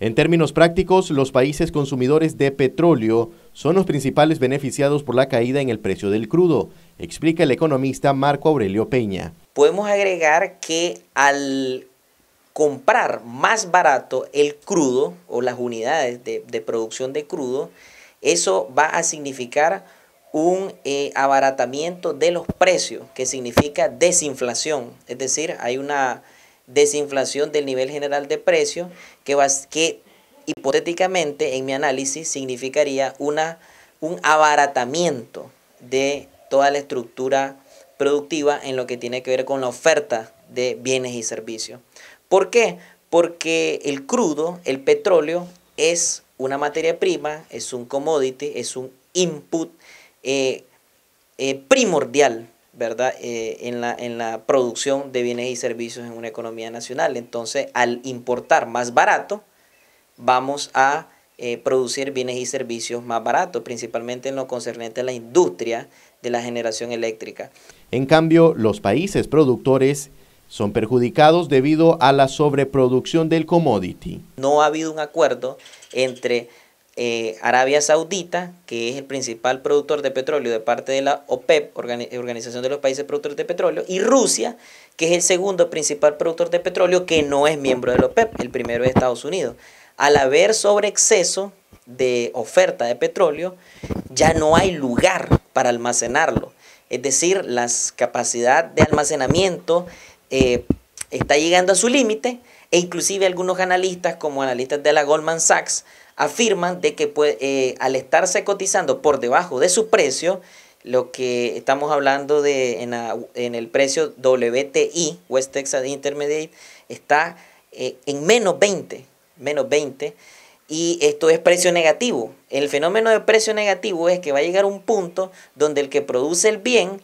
En términos prácticos, los países consumidores de petróleo son los principales beneficiados por la caída en el precio del crudo, explica el economista Marco Aurelio Peña. Podemos agregar que al comprar más barato el crudo o las unidades de, producción de crudo, eso va a significar un eh, abaratamiento de los precios, que significa desinflación, es decir, hay una desinflación del nivel general de precio que, que hipotéticamente en mi análisis significaría una, un abaratamiento de toda la estructura productiva en lo que tiene que ver con la oferta de bienes y servicios. ¿Por qué? Porque el crudo, el petróleo, es una materia prima, es un commodity, es un input eh, eh, primordial ¿verdad? Eh, en, la, en la producción de bienes y servicios en una economía nacional. Entonces, al importar más barato, vamos a eh, producir bienes y servicios más baratos, principalmente en lo concerniente a la industria de la generación eléctrica. En cambio, los países productores son perjudicados debido a la sobreproducción del commodity. No ha habido un acuerdo entre eh, Arabia Saudita, que es el principal productor de petróleo de parte de la OPEP, Organización de los Países Productores de Petróleo, y Rusia, que es el segundo principal productor de petróleo que no es miembro de la OPEP, el primero es Estados Unidos. Al haber sobreexceso de oferta de petróleo, ya no hay lugar para almacenarlo. Es decir, la capacidad de almacenamiento eh, está llegando a su límite e inclusive algunos analistas, como analistas de la Goldman Sachs, afirman de que puede, eh, al estarse cotizando por debajo de su precio, lo que estamos hablando de en, en el precio WTI, West Texas Intermediate, está eh, en menos 20, menos 20, y esto es precio negativo. El fenómeno de precio negativo es que va a llegar un punto donde el que produce el bien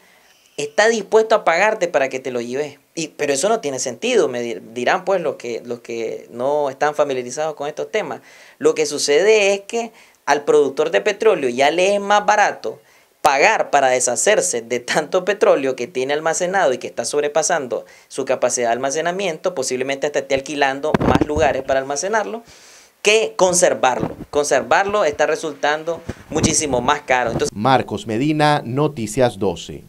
está dispuesto a pagarte para que te lo lleves. Y, pero eso no tiene sentido, me dirán pues los que, los que no están familiarizados con estos temas. Lo que sucede es que al productor de petróleo ya le es más barato pagar para deshacerse de tanto petróleo que tiene almacenado y que está sobrepasando su capacidad de almacenamiento, posiblemente hasta esté alquilando más lugares para almacenarlo, que conservarlo. Conservarlo está resultando muchísimo más caro. Entonces... Marcos Medina, Noticias 12.